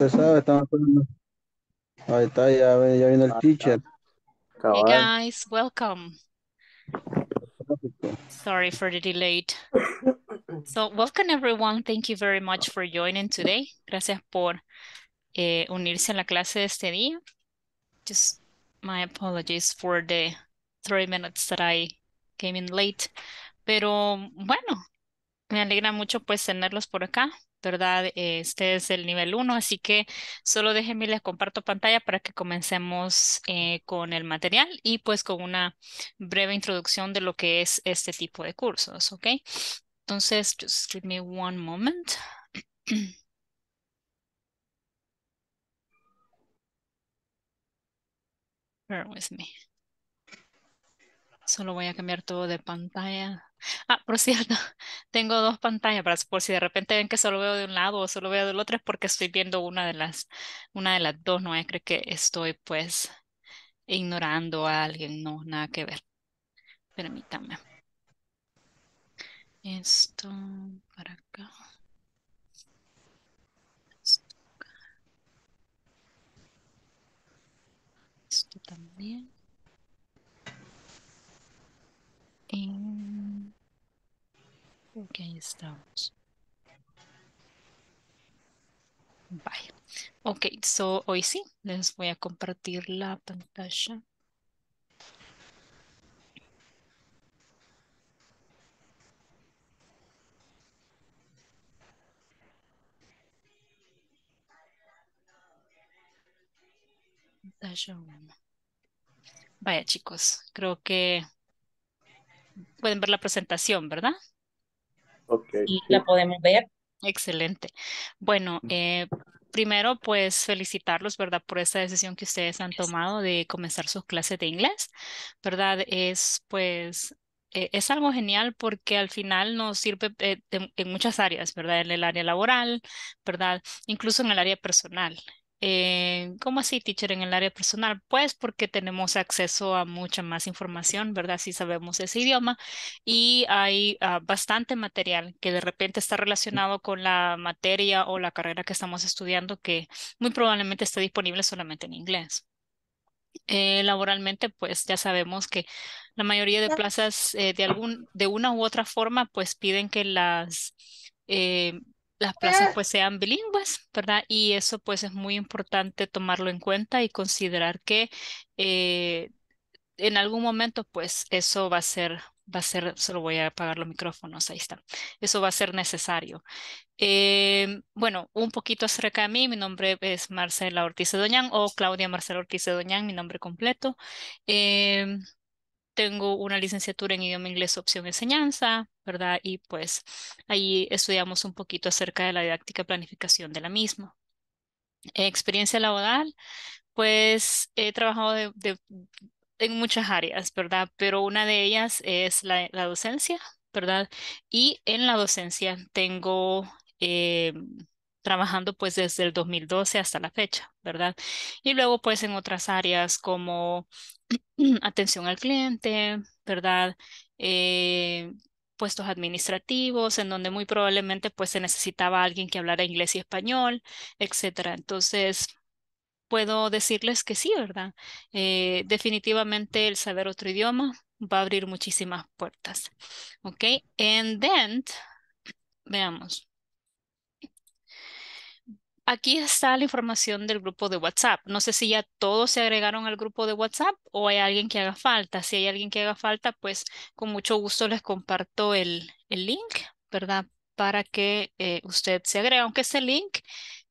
Se sabe, estamos Ahí está, ya, ya el ah, teacher. Hey guys, welcome. Sorry for the delay. So, welcome everyone. Thank you very much for joining today. Gracias por eh, unirse a la clase de este día. Just my apologies for the three minutes that I came in late. Pero bueno, me alegra mucho pues tenerlos por acá. ¿verdad? Este es el nivel 1, así que solo déjenme les comparto pantalla para que comencemos eh, con el material y pues con una breve introducción de lo que es este tipo de cursos, ¿ok? Entonces, just give me one moment. Bear with me. Solo voy a cambiar todo de pantalla. Ah, por cierto, tengo dos pantallas para por si de repente ven que solo veo de un lado o solo veo del otro es porque estoy viendo una de las una de las dos, no es creo que estoy pues ignorando a alguien, no, nada que ver. Permítame. Esto para acá. Esto también. en... Ok, estamos. Bye. Ok, so hoy sí, les voy a compartir la pantalla. Vaya chicos, creo que pueden ver la presentación, ¿verdad? Okay. Y la podemos ver. Excelente. Bueno, eh, primero, pues felicitarlos, ¿verdad? Por esta decisión que ustedes han tomado de comenzar sus clases de inglés, ¿verdad? Es pues e-, es algo genial porque al final nos sirve eh, en muchas áreas, ¿verdad? En el área laboral, ¿verdad? Incluso en el área personal, eh, ¿Cómo así, teacher, en el área personal? Pues porque tenemos acceso a mucha más información, ¿verdad? Si sabemos ese idioma y hay ah, bastante material que de repente está mm. relacionado con la materia o la carrera que estamos estudiando que muy probablemente esté disponible solamente en inglés. Eh, laboralmente, pues ya sabemos que la mayoría de plazas eh, de, algún, de una u otra forma, pues piden que las las plazas pues sean bilingües, ¿verdad? Y eso pues es muy importante tomarlo en cuenta y considerar que eh, en algún momento pues eso va a ser, va a ser, solo voy a apagar los micrófonos, ahí está, eso va a ser necesario. Em, bueno, un poquito acerca de mí, mi nombre es Marcela Ortiz de Doñán o Claudia Marcela Ortiz de Doñán, mi nombre completo. Em, tengo una licenciatura en idioma inglés opción enseñanza, ¿verdad? Y pues ahí estudiamos un poquito acerca de la didáctica planificación de la misma. Eh, experiencia laboral, pues he trabajado de, en muchas áreas, ¿verdad? Pero una de ellas es la, la docencia, ¿verdad? Y en la docencia tengo... Eh, trabajando pues desde el 2012 hasta la fecha, ¿verdad? Y luego pues en otras áreas como atención al cliente, ¿verdad? Eh, puestos administrativos, en donde muy probablemente pues se necesitaba alguien que hablara inglés y español, etcétera. Entonces, puedo decirles que sí, ¿verdad? Eh, definitivamente el saber otro idioma va a abrir muchísimas puertas. Ok, and then, veamos. Aquí está la información del grupo de WhatsApp. No sé si ya todos se agregaron al grupo de WhatsApp o hay alguien que haga falta. Si hay alguien que haga falta, pues con mucho gusto les comparto el, link, ¿verdad? Para que eh, usted se agregue. Aunque este link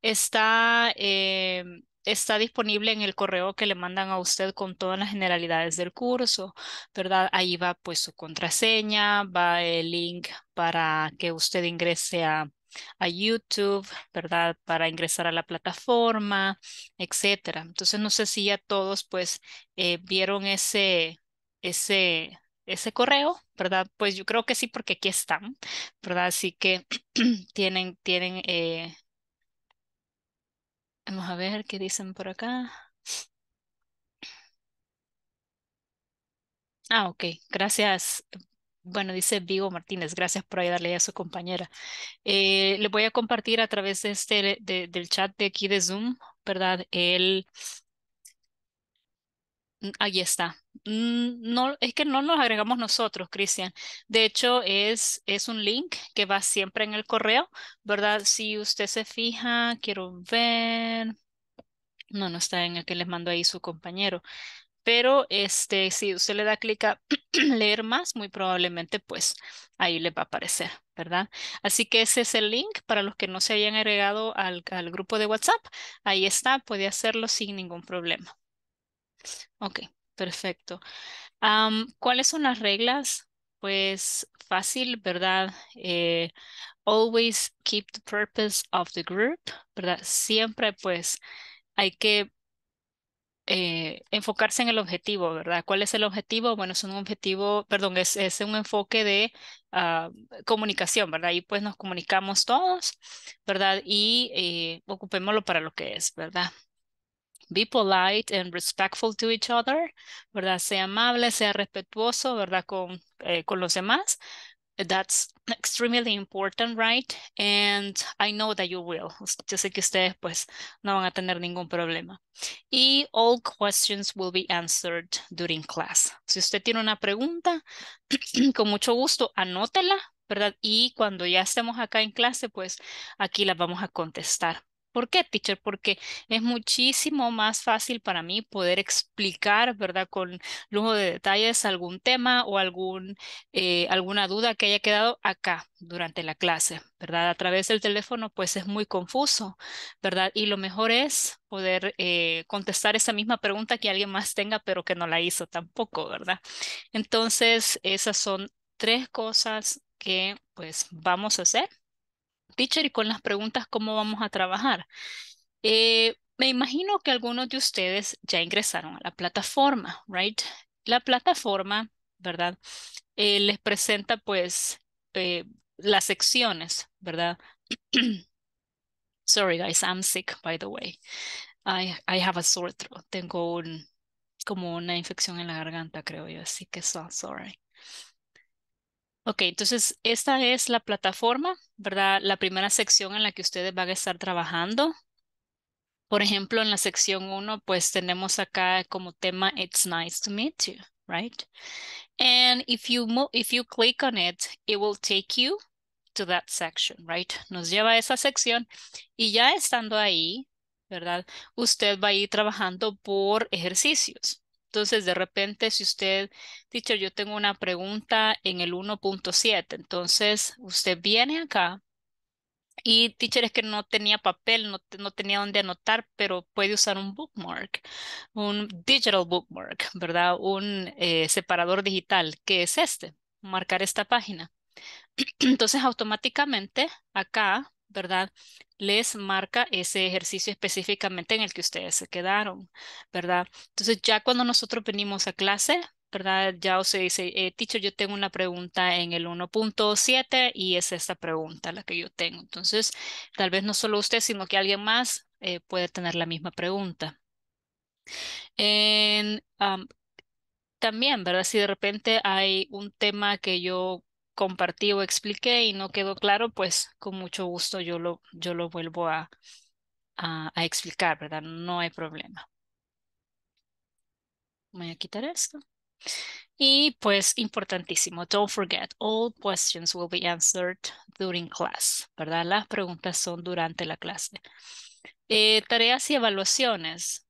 está, eh, está disponible en el correo que le mandan a usted con todas las generalidades del curso, ¿verdad? Ahí va pues su contraseña, va el link para que usted ingrese a a YouTube, ¿verdad? Para ingresar a la plataforma, etcétera. Entonces, no sé si ya todos, pues, eh, vieron ese, ese, ese correo, ¿verdad? Pues yo creo que sí, porque aquí están, ¿verdad? Así que tienen, tienen, eh, vamos a ver qué dicen por acá. Ah, ok. Gracias bueno, dice Vigo Martínez, gracias por ayudarle a su compañera. Eh, le voy a compartir a través de este, del chat de aquí de Zoom, ¿verdad? El, mm, Ahí está. Mm, no, es que no nos agregamos nosotros, Cristian. De hecho, es, es un link que va siempre en el correo, ¿verdad? Si usted se fija, quiero ver. No, no está en el que les mando ahí su compañero. Pero este, si usted le da clic a leer más, muy probablemente pues ahí le va a aparecer, ¿verdad? Así que ese es el link para los que no se hayan agregado al, grupo de WhatsApp. Ahí está, puede hacerlo sin ningún problema. Ok, perfecto. ¿Cuáles son las reglas? Pues fácil, ¿verdad? Eh, always keep the purpose of the group, ¿verdad? Siempre pues hay que eh, enfocarse en el objetivo, ¿verdad? ¿Cuál es el objetivo? Bueno, es un objetivo, perdón, es, un enfoque de ah, comunicación, ¿verdad? Y pues nos comunicamos todos, ¿verdad? Y eh, ocupémoslo para lo que es, ¿verdad? Be polite and respectful to each other, ¿verdad? Sea amable, sea respetuoso, ¿verdad? Con, eh, con los demás, That's extremely important, right? And I know that you will. Yo sé que ustedes pues no van a tener ningún problema. Y all questions will be answered during class. Si usted tiene una pregunta, con mucho gusto anótela, ¿verdad? Y cuando ya estemos acá en clase, pues aquí las vamos a contestar. ¿Por qué, teacher? Porque es muchísimo más fácil para mí poder explicar, ¿verdad? Con lujo de detalles algún tema o algún, eh, alguna duda que haya quedado acá durante la clase, ¿verdad? A través del teléfono, pues es muy confuso, ¿verdad? Y lo mejor es poder eh, contestar esa misma pregunta que alguien más tenga, pero que no la hizo tampoco, ¿verdad? Entonces, esas son tres cosas que pues vamos a hacer teacher y con las preguntas cómo vamos a trabajar. Eh, me imagino que algunos de ustedes ya ingresaron a la plataforma, ¿right? La plataforma, ¿verdad? Eh, les presenta pues eh, las secciones, ¿verdad? Sorry guys, I'm sick by the way. I, I have a sore throat. Tengo un, como una infección en la garganta, creo yo, así que so sorry. Ok, entonces esta es la plataforma, ¿verdad? La primera sección en la que ustedes van a estar trabajando. Por ejemplo, en la sección 1, pues tenemos acá como tema It's nice to meet you, right? And if you, if you click on it, it will take you to that section, right? Nos lleva a esa sección y ya estando ahí, ¿verdad? Usted va a ir trabajando por ejercicios. Entonces, de repente, si usted, teacher, yo tengo una pregunta en el 1.7, entonces usted viene acá y, teacher, es que no tenía papel, no, tenía dónde anotar, pero puede usar un bookmark, un digital bookmark, ¿verdad? Un eh, separador digital, que es este, marcar esta página. Entonces, automáticamente acá ¿verdad? Les marca ese ejercicio específicamente en el que ustedes se quedaron, ¿verdad? Entonces ya cuando nosotros venimos a clase, ¿verdad? Ya se dice, eh, teacher, yo tengo una pregunta en el 1.7 y es esta pregunta la que yo tengo. Entonces, tal vez no solo usted, sino que alguien más eh, puede tener la misma pregunta. también, ¿verdad? Si de repente hay un tema que yo compartí o expliqué y no quedó claro, pues con mucho gusto yo lo, yo lo vuelvo a, explicar, ¿verdad? No hay problema. Voy a quitar esto. Y pues importantísimo, don't forget, all questions will be answered during class, ¿verdad? Las preguntas son durante la clase. Eh, tareas y evaluaciones.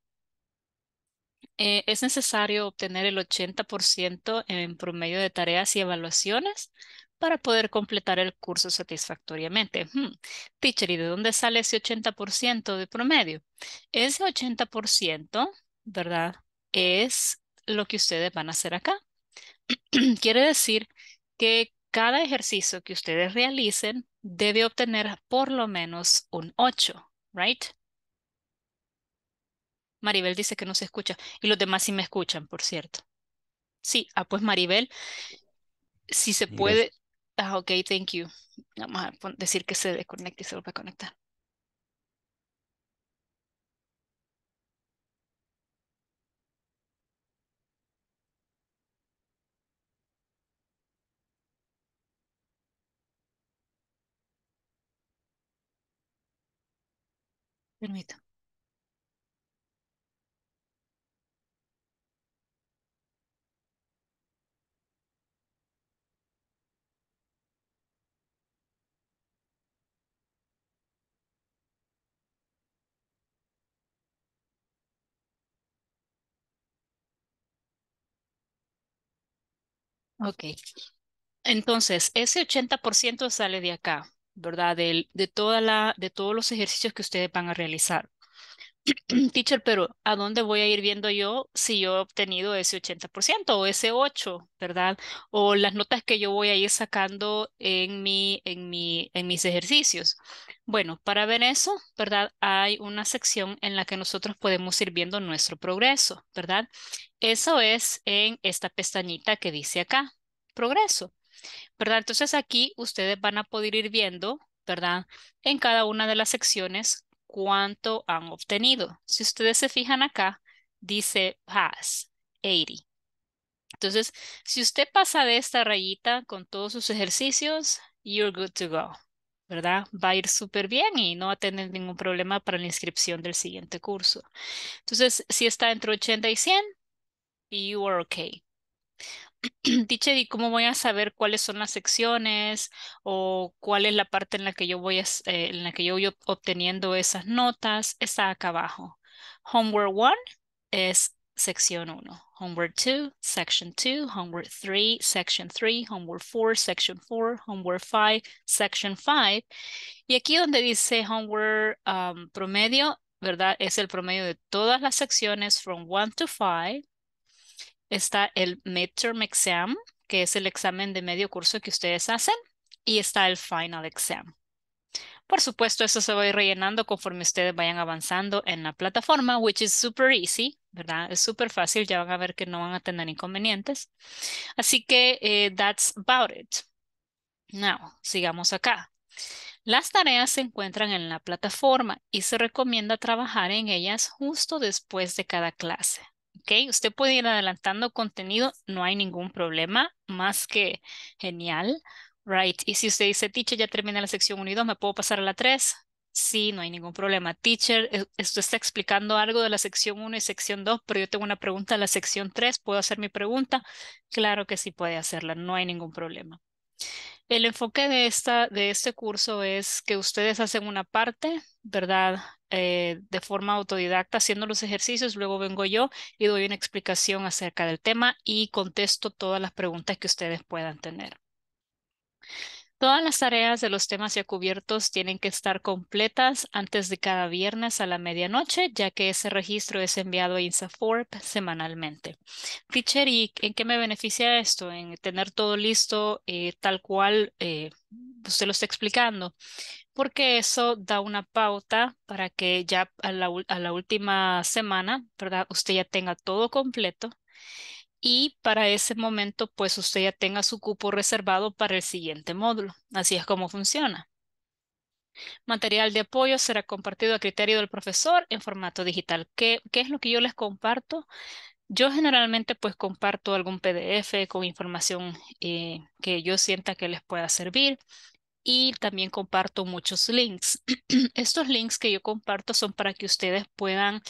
Eh, es necesario obtener el 80% en promedio de tareas y evaluaciones para poder completar el curso satisfactoriamente. Hmm, teacher, ¿y de dónde sale ese 80% de promedio? Ese 80%, ¿verdad? Es lo que ustedes van a hacer acá. Quiere decir que cada ejercicio que ustedes realicen debe obtener por lo menos un 8, ¿right? Maribel dice que no se escucha. Y los demás sí me escuchan, por cierto. Sí, ah, pues Maribel, si se puede. Ah, ok, thank you. Vamos a decir que se desconecte y se vuelve a conectar. Permítame. Ok. Entonces, ese 80% sale de acá, ¿verdad? De, de, toda la, de todos los ejercicios que ustedes van a realizar. Teacher, pero ¿a dónde voy a ir viendo yo si yo he obtenido ese 80% o ese 8, ¿verdad? O las notas que yo voy a ir sacando en, mi, en, mi, en mis ejercicios. Bueno, para ver eso, ¿verdad? Hay una sección en la que nosotros podemos ir viendo nuestro progreso, ¿verdad? Eso es en esta pestañita que dice acá, progreso, ¿verdad? Entonces aquí ustedes van a poder ir viendo, ¿verdad? En cada una de las secciones cuánto han obtenido. Si ustedes se fijan acá, dice Pass, 80. Entonces, si usted pasa de esta rayita con todos sus ejercicios, you're good to go, ¿verdad? Va a ir súper bien y no va a tener ningún problema para la inscripción del siguiente curso. Entonces, si está entre 80 y 100, you are okay. teacher, cómo voy a saber cuáles son las secciones o cuál es la parte en la que yo voy, eh, la que yo voy obteniendo esas notas? Está acá abajo. Homework 1 es sección 1. Homework 2, section 2, homework 3, section 3, homework 4, section 4, homework 5, section 5. Y aquí donde dice homework um, promedio, ¿verdad? Es el promedio de todas las secciones from 1 to 5 está el midterm exam, que es el examen de medio curso que ustedes hacen, y está el final exam. Por supuesto, eso se va a ir rellenando conforme ustedes vayan avanzando en la plataforma, which is super easy, ¿verdad? Es super fácil, ya van a ver que no van a tener inconvenientes. Así que eh, that's about it. Now, sigamos acá. Las tareas se encuentran en la plataforma y se recomienda trabajar en ellas justo después de cada clase. Usted puede ir adelantando contenido, no hay ningún problema, más que genial, right? Y si usted dice, teacher, ya terminé la sección 1 y 2, ¿me puedo pasar a la 3? Sí, no hay ningún problema. Teacher, esto eh, está explicando algo de la sección 1 y sección 2, pero yo tengo una pregunta de la sección 3, ¿puedo hacer mi pregunta? Claro que sí puede hacerla, no hay ningún problema. El enfoque de, esta, de este curso es que ustedes hacen una parte, ¿verdad? Eh, de forma autodidacta haciendo los ejercicios, luego vengo yo y doy una explicación acerca del tema y contesto todas las preguntas que ustedes puedan tener. Todas las tareas de los temas ya cubiertos tienen que estar completas antes de cada viernes a la medianoche, ya que ese registro es enviado a INSAFORP semanalmente. Teacher, ¿y en qué me beneficia esto? En tener todo listo eh, tal cual eh, usted lo está explicando porque eso da una pauta para que ya a la, última semana, ¿verdad? Usted ya tenga todo completo y para ese momento, pues usted ya tenga su cupo reservado para el siguiente módulo. Así es como funciona. Material de apoyo será compartido a criterio del profesor en formato digital. ¿Qué, es lo que yo les comparto? Yo generalmente pues comparto algún PDF con información eh, que yo sienta que les pueda servir y también comparto muchos links. Estos links que yo comparto son para que ustedes puedan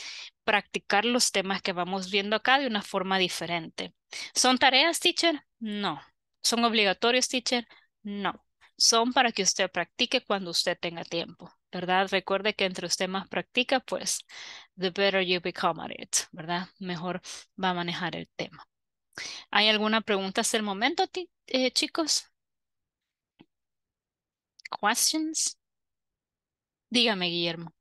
practicar los temas que vamos viendo acá de una forma diferente. ¿Son tareas, teacher? No. ¿Son obligatorios, teacher? No. Son para que usted practique cuando usted tenga tiempo, ¿verdad? Recuerde que entre usted más practica, pues, the better you become at it, ¿verdad? Mejor va a manejar el tema. ¿Hay alguna pregunta hasta el momento, eh, chicos? questions? Dígame, Guillermo.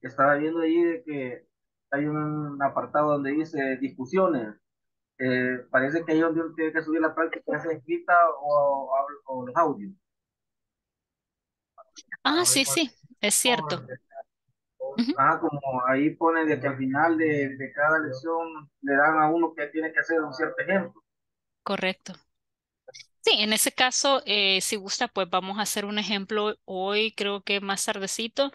Estaba viendo ahí de que hay un apartado donde dice discusiones. Eh, parece que ahí donde uno tiene que subir la práctica que escrita o, o, o, los audios. Ah, sí, sí, es cierto. Ah, como ahí pone de que al final de cada lección le dan a uno que tiene que hacer un cierto ejemplo. Correcto. Sí, en ese caso, eh, si gusta, pues vamos a hacer un ejemplo hoy, creo que más tardecito,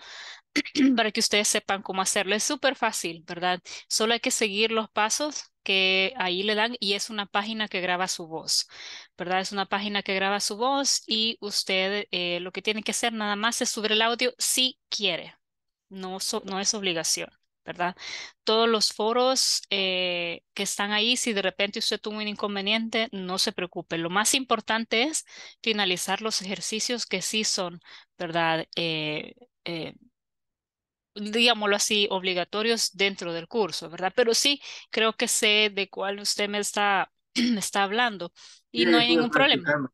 para que ustedes sepan cómo hacerlo. Es súper fácil, ¿verdad? Solo hay que seguir los pasos que ahí le dan y es una página que graba su voz, ¿verdad? Es una página que graba su voz y usted eh, lo que tiene que hacer nada más es subir el audio si quiere. no es obligación. ¿verdad? Todos los foros eh, que están ahí, si de repente usted tuvo un inconveniente, no se preocupe. Lo más importante es finalizar los ejercicios que sí son, ¿verdad? Eh, eh, digámoslo así, obligatorios dentro del curso, ¿verdad? Pero sí, creo que sé de cuál usted me está, está hablando y no hay ningún problema.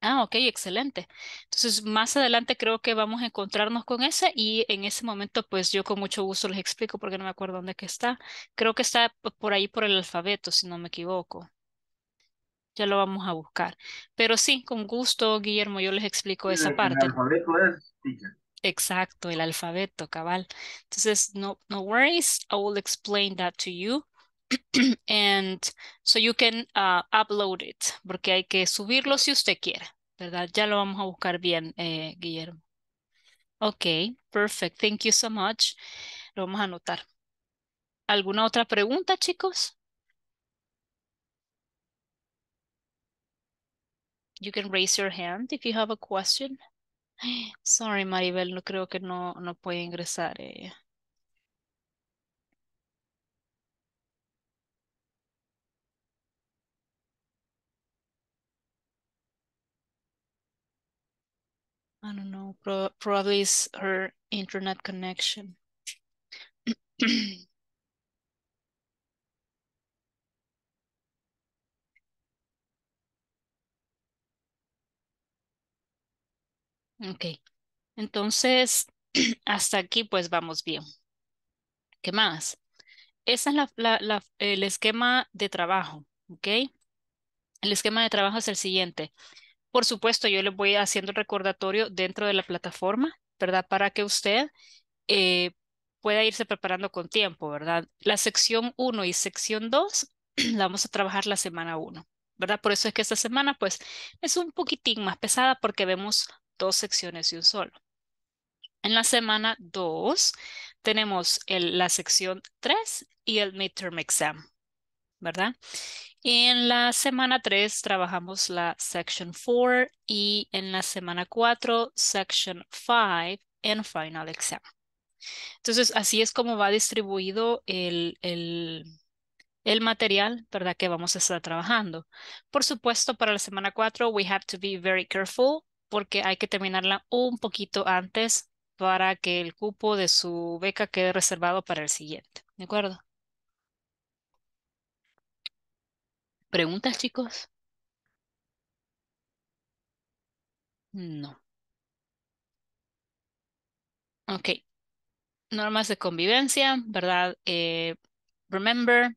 Ah, ok, excelente. Entonces, más adelante creo que vamos a encontrarnos con ese y en ese momento, pues yo con mucho gusto les explico porque no me acuerdo dónde que está. Creo que está por ahí por el alfabeto, si no me equivoco. Ya lo vamos a buscar. Pero sí, con gusto, Guillermo, yo les explico esa parte. El alfabeto es Exacto, el alfabeto, cabal. Entonces, no, no worries, I will explain that to you. and so you can uh, upload it, porque hay que subirlo si usted quiere, ¿verdad? Ya lo vamos a buscar bien, eh, Guillermo. Okay, perfect. Thank you so much. Lo vamos a anotar. ¿Alguna otra pregunta, chicos? You can raise your hand if you have a question. Sorry, Maribel, no creo que no, no puede ingresar ella. Eh. No don't know, probably it's her internet connection. ok, entonces hasta aquí pues vamos bien. ¿Qué más? Ese es el esquema de trabajo, ¿ok? El esquema de trabajo es el siguiente. Por supuesto, yo les voy haciendo el recordatorio dentro de la plataforma, ¿verdad? Para que usted eh, pueda irse preparando con tiempo, ¿verdad? La sección 1 y sección 2 la vamos a trabajar la semana 1, ¿verdad? Por eso es que esta semana, pues, es un poquitín más pesada porque vemos dos secciones y un solo. En la semana 2 tenemos la sección 3 y el midterm exam, ¿verdad? En la semana 3 trabajamos la Section 4 y en la semana 4 Section 5 and Final Exam. Entonces, así es como va distribuido el, el, el material, ¿verdad? Que vamos a estar trabajando. Por supuesto, para la semana 4, we have to be very careful porque hay que terminarla un poquito antes para que el cupo de su beca quede reservado para el siguiente, ¿de acuerdo? ¿Preguntas, chicos? No. Ok. Normas de convivencia, ¿verdad? Eh, remember,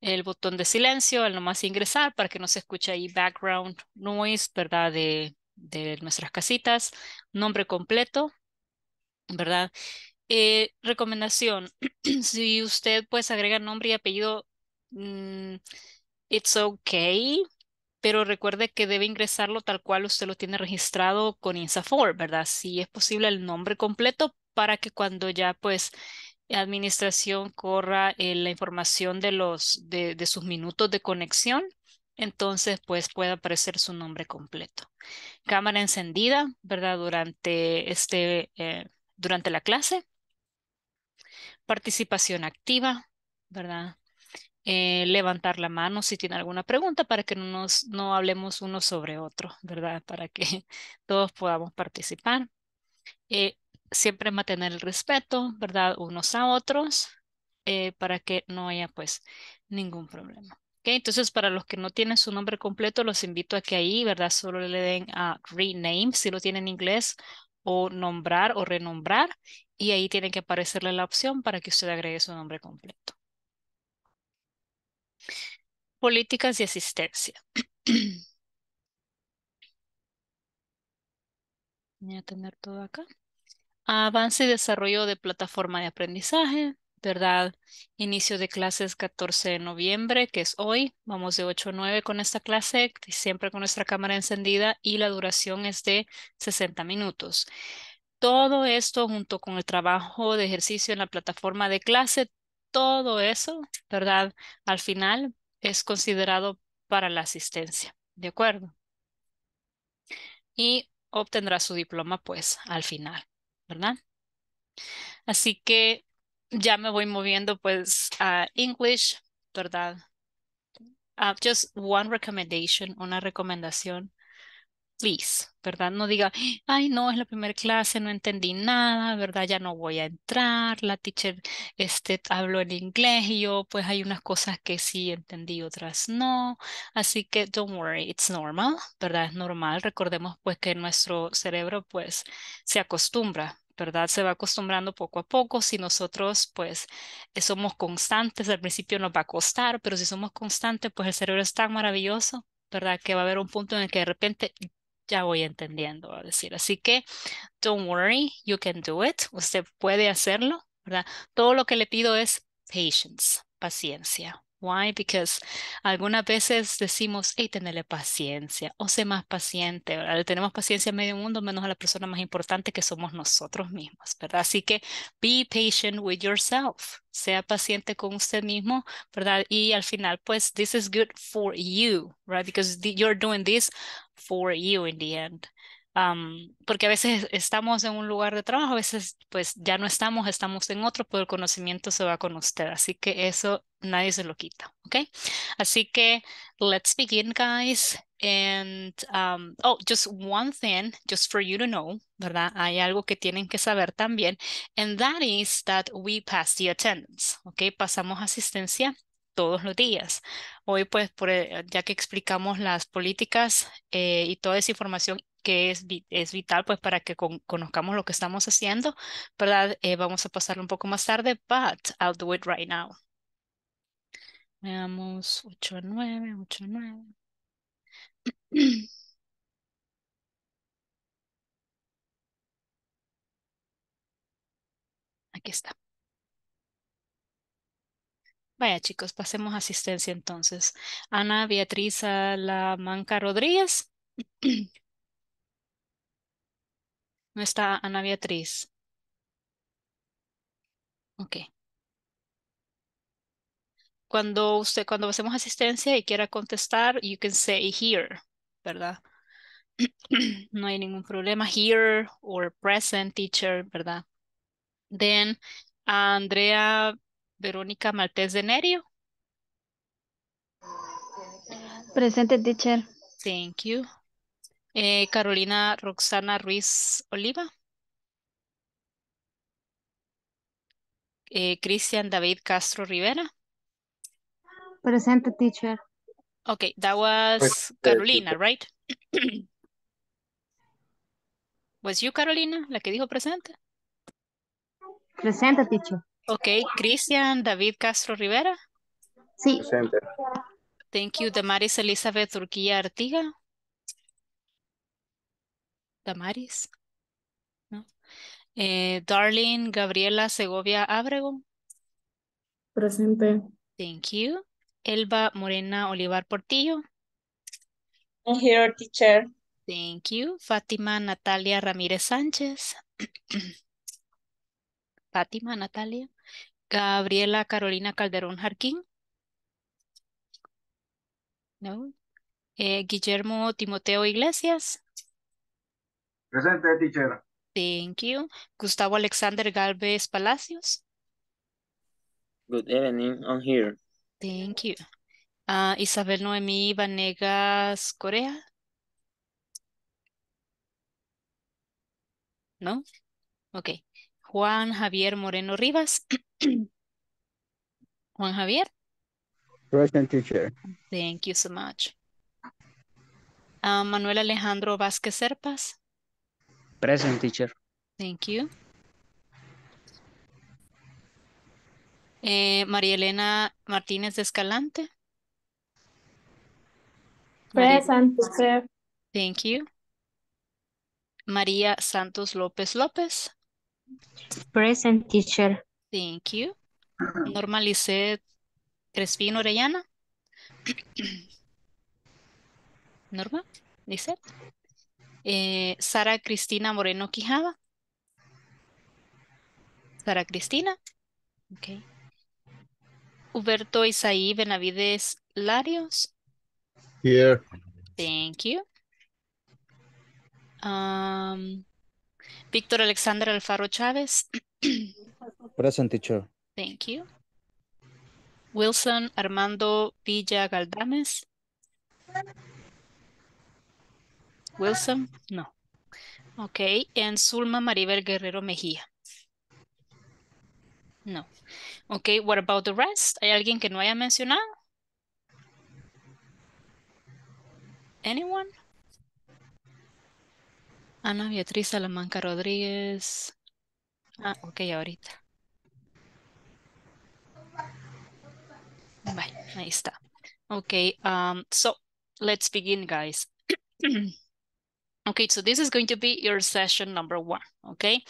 el botón de silencio, al nomás ingresar para que no se escuche ahí background noise, ¿verdad? De, de nuestras casitas. Nombre completo, ¿verdad? Eh, recomendación, si usted pues agrega nombre y apellido, mm, it's okay, pero recuerde que debe ingresarlo tal cual usted lo tiene registrado con INSAFOR, ¿verdad? Si es posible el nombre completo para que cuando ya pues administración corra eh, la información de los de, sus minutos de conexión, entonces pues pueda aparecer su nombre completo. Cámara encendida, ¿verdad? Durante este eh, durante la clase. Participación activa, ¿verdad? Eh, levantar la mano si tiene alguna pregunta para que no, nos, no hablemos uno sobre otro, ¿verdad? Para que todos podamos participar. Eh, siempre mantener el respeto, ¿verdad? Unos a otros eh, para que no haya pues ningún problema. Entonces, para los que no tienen su nombre completo, los invito a que ahí, ¿verdad? Solo le den a rename si lo tienen en inglés o nombrar o renombrar y ahí tiene que aparecerle la opción para que usted agregue su nombre completo. Políticas de asistencia. Voy a tener todo acá. Avance y desarrollo de plataforma de aprendizaje, ¿verdad? Inicio de clases 14 de noviembre, que es hoy. Vamos de 8 a 9 con esta clase, siempre con nuestra cámara encendida y la duración es de 60 minutos. Todo esto junto con el trabajo de ejercicio en la plataforma de clase, todo eso, ¿verdad? Al final es considerado para la asistencia, ¿de acuerdo? Y obtendrá su diploma pues al final, ¿verdad? Así que ya me voy moviendo pues a English, ¿verdad? Ah, just one recommendation, una recomendación please, ¿verdad? No diga, ay, no, es la primera clase, no entendí nada, ¿verdad? Ya no voy a entrar, la teacher este, habló en inglés y yo, pues hay unas cosas que sí entendí, otras no. Así que don't worry, it's normal, ¿verdad? Es normal. Recordemos pues que nuestro cerebro pues se acostumbra, ¿verdad? Se va acostumbrando poco a poco. Si nosotros, pues, eh, somos constantes, al principio nos va a costar, pero si somos constantes, pues el cerebro es tan maravilloso, ¿verdad? Que va a haber un punto en el que de repente ya voy entendiendo, a decir. Así que, don't worry, you can do it. Usted puede hacerlo, ¿verdad? Todo lo que le pido es patience, paciencia. Why? Because algunas veces decimos, hey, tenerle paciencia o sé más paciente, ¿verdad? Le tenemos paciencia a medio mundo menos a la persona más importante que somos nosotros mismos, ¿verdad? Así que be patient with yourself, sea paciente con usted mismo, ¿verdad? Y al final, pues, this is good for you, right? Because you're doing this for you in the end. Um, porque a veces estamos en un lugar de trabajo, a veces pues ya no estamos, estamos en otro, pero el conocimiento se va con usted. Así que eso nadie se lo quita, ¿ok? Así que let's begin, guys. And, um, oh, just one thing, just for you to know, ¿verdad? Hay algo que tienen que saber también, and that is that we pass the attendance, ¿ok? Pasamos asistencia todos los días. Hoy, pues, eh, ya que explicamos las políticas eh, y toda esa información que es, vital, pues, para que conozcamos lo que estamos haciendo, ¿verdad? Eh, vamos a pasarlo un poco más tarde, but I'll do it right now. Veamos 8 a 9, 8 a 9. Aquí está. Vaya chicos, pasemos a asistencia entonces. Ana Beatriz Manca Rodríguez. ¿No está Ana Beatriz? Ok. Cuando usted, cuando hacemos asistencia y quiera contestar, you can say here, ¿verdad? no hay ningún problema. Here or present teacher, ¿verdad? Then Andrea Verónica Maltés de Nerio. Presente, teacher. Thank you. Eh, Carolina Roxana Ruiz Oliva. Eh, Cristian David Castro Rivera. Presente, teacher. Okay, that was Carolina, right? was you Carolina, la que dijo presente? Presente, teacher. Ok, Cristian David Castro Rivera. Sí. Presente. Thank you, Damaris Elizabeth Turquía Artiga. Damaris. No. Eh, Darlene Gabriela Segovia Abrego. Presente. Thank you. Elba Morena Olivar Portillo. I'm here, teacher. Thank you. Fátima Natalia Ramírez Sánchez. Fátima Natalia. Gabriela Carolina Calderón Jarquín. No. Eh, Guillermo Timoteo Iglesias. Presente, teacher. Thank you. Gustavo Alexander Galvez Palacios. Good evening, I'm here. Thank you. Ah, Isabel Noemí Vanegas Corea. ¿No? Okay. Juan Javier Moreno Rivas. Juan Javier. Present teacher. Thank you so much. Ah, Manuel Alejandro Vázquez Serpas. Present teacher. Thank you. Eh, María Elena Martínez Escalante. Present teacher. Thank you. María Santos López López. Present teacher. Thank you. Norma Lisset crespino Orellana. Norma Lisset. Eh, Sara Cristina Moreno Quijada. Sara Cristina. Okay. Huberto Isaí Benavides Larios. Here. Thank you. Um, Víctor Alexander Alfaro Chávez. Present teacher. Thank you. Wilson Armando Villa Galdames. Wilson, no. Okay, and Zulma Maribel Guerrero Mejía. No. Okay, what about the rest? ¿Hay alguien que no haya mencionado? Anyone? Ana Beatriz Salamanca Rodríguez. Ah, ok, ahorita. Vale, ahí está. Okay, um, so let's begin, guys. okay, so this is going to be your session number one, okay?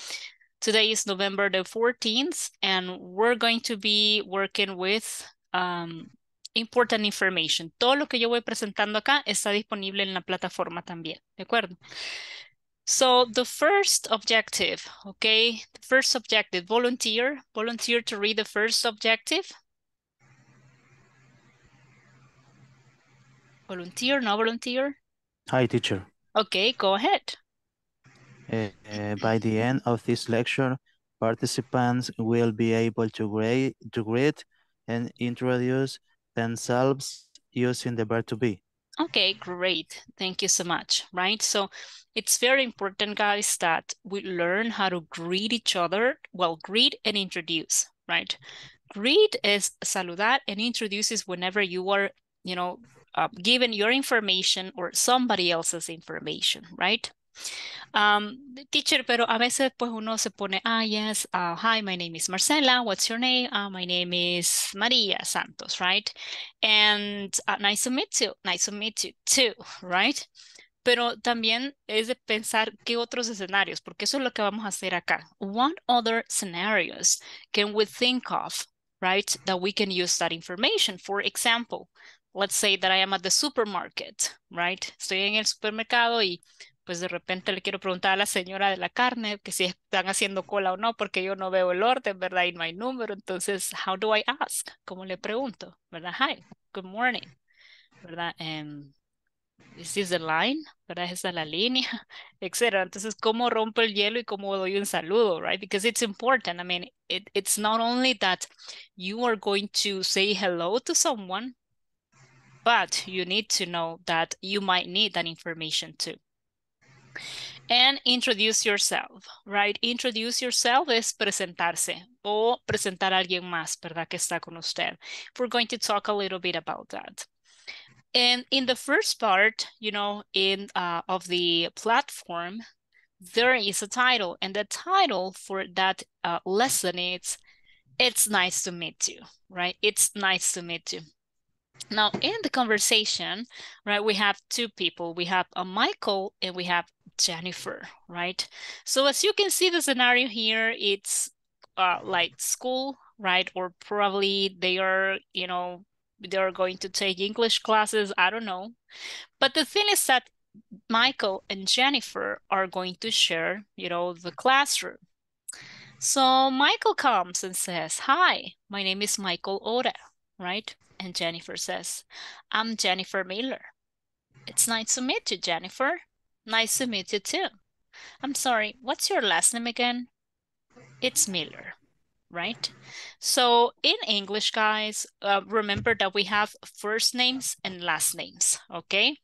Today is November the 14th, and we're going to be working with um, important information. Todo lo que yo voy presentando acá está disponible en la plataforma también, ¿de acuerdo? So the first objective, okay? The first objective, volunteer. Volunteer to read the first objective. Volunteer, no volunteer? Hi, teacher. Okay, go ahead. Uh, uh, by the end of this lecture, participants will be able to greet to and introduce themselves using the verb to be. Okay, great. Thank you so much, right? So it's very important, guys, that we learn how to greet each other, well, greet and introduce, right? Greet is saludar and introduce is whenever you are, you know, uh, given your information or somebody else's information, right? Um, teacher, pero a veces pues uno se pone, ah, yes, uh, hi, my name is Marcela, what's your name? Uh, my name is Maria Santos, right? And uh, nice to meet you, nice to meet you too, right? Pero también es de pensar qué otros escenarios, porque eso es lo que vamos a hacer acá. What other scenarios can we think of, right, that we can use that information? For example, let's say that I am at the supermarket, right? Estoy en el supermercado y pues de repente le quiero preguntar a la señora de la carne que si están haciendo cola o no, porque yo no veo el orden, ¿verdad? Y no hay número. Entonces, how do I ask? ¿Cómo le pregunto? ¿Verdad? Hi, good morning. ¿Verdad? Um, is the line? ¿Verdad? ¿Esta es la línea? Etcétera. Entonces, ¿cómo rompo el hielo y cómo doy un saludo, right? Because it's important. I mean, it's not only that you are going to say hello to someone, but you need to know that you might need that information too. And introduce yourself, right? Introduce yourself is presentarse o presentar a alguien más, ¿verdad? Que está con usted. We're going to talk a little bit about that. And in the first part, you know, in uh, of the platform, there is a title, and the title for that uh, lesson is "It's nice to meet you," right? It's nice to meet you. Now, in the conversation, right, we have two people. We have a Michael and we have Jennifer, right? So as you can see the scenario here, it's uh, like school, right? Or probably they are, you know, they're going to take English classes. I don't know. But the thing is that Michael and Jennifer are going to share, you know, the classroom. So Michael comes and says, hi, my name is Michael Oda, right? And Jennifer says, I'm Jennifer Miller. It's nice to meet you, Jennifer. Nice to meet you too. I'm sorry, what's your last name again? It's Miller right? So in English, guys, uh, remember that we have first names and last names, okay?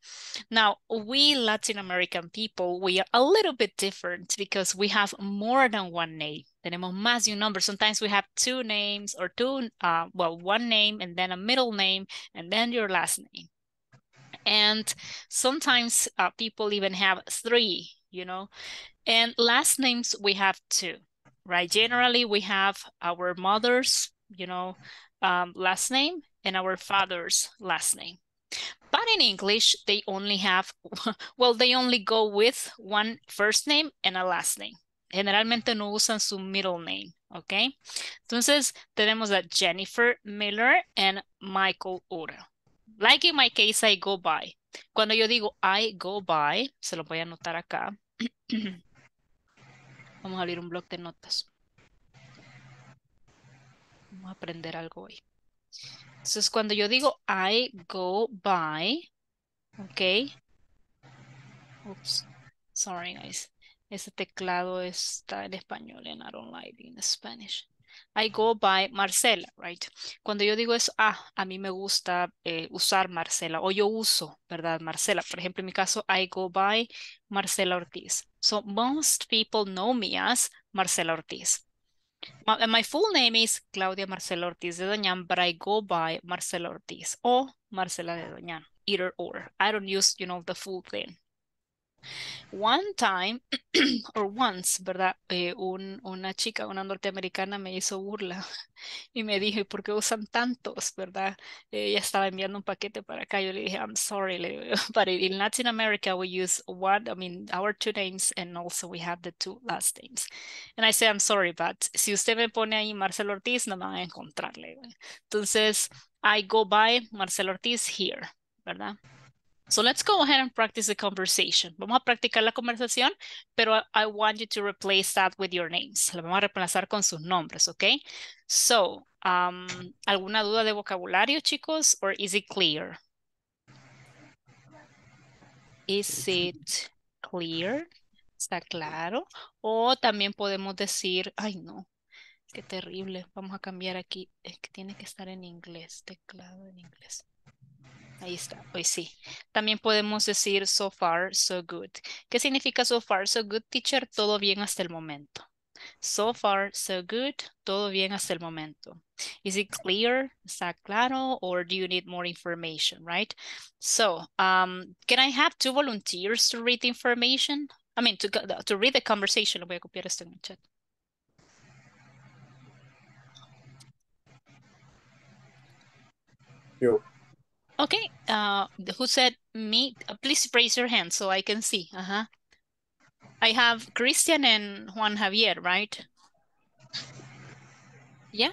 Now, we Latin American people, we are a little bit different because we have more than one name. Tenemos más de un nombre. Sometimes we have two names or two, uh, well, one name and then a middle name and then your last name. And sometimes uh, people even have three, you know, and last names we have two right? Generally, we have our mother's, you know, um, last name and our father's last name. But in English, they only have, well, they only go with one first name and a last name. Generalmente no usan su middle name, Okay. Entonces, tenemos a Jennifer Miller and Michael Ura. Like in my case, I go by. Cuando yo digo I go by, se lo voy a anotar acá. Vamos a abrir un bloc de notas. Vamos a aprender algo hoy. Entonces, cuando yo digo I go by, ok. Oops, sorry guys. Ese teclado está en español en I don't like in Spanish. I go by Marcela, right? Cuando yo digo eso, ah, a mí me gusta eh, usar Marcela, o yo uso, ¿verdad? Marcela. Por ejemplo, en mi caso, I go by Marcela Ortiz. So most people know me as Marcela Ortiz. My, my full name is Claudia Marcela Ortiz de Doñan, but I go by Marcela Ortiz or Marcela de Doñan, either or. I don't use, you know, the full thing. One time, or once, ¿verdad? Eh, una chica, una norteamericana me hizo burla y me dijo, ¿por qué usan tantos, verdad? Eh, ella estaba enviando un paquete para acá. Yo le dije, I'm sorry, but in Latin America we use one, I mean, our two names and also we have the two last names. And I say, I'm sorry, but si usted me pone ahí Marcelo Ortiz, no me van a encontrarle. Entonces, I go by Marcelo Ortiz here, ¿verdad? So let's go ahead and practice the conversation. Vamos a practicar la conversación, pero I want you to replace that with your names. Lo vamos a reemplazar con sus nombres, ¿ok? So, um, ¿alguna duda de vocabulario, chicos? Or is it clear? Is it clear? ¿Está claro? O también podemos decir, ay no, qué terrible. Vamos a cambiar aquí. que tiene que estar en inglés, teclado en inglés. Ahí está, hoy sí. También podemos decir so far, so good. ¿Qué significa so far, so good, teacher? Todo bien hasta el momento. So far, so good, todo bien hasta el momento. Is it clear? ¿Está claro? Or do you need more information, right? So, um, can I have two volunteers to read the information? I mean, to, to read the conversation. voy a copiar esto en el chat. Yo. Okay, uh, who said me? Uh, please raise your hand so I can see. Uh I have Christian and Juan Javier, right? Yeah.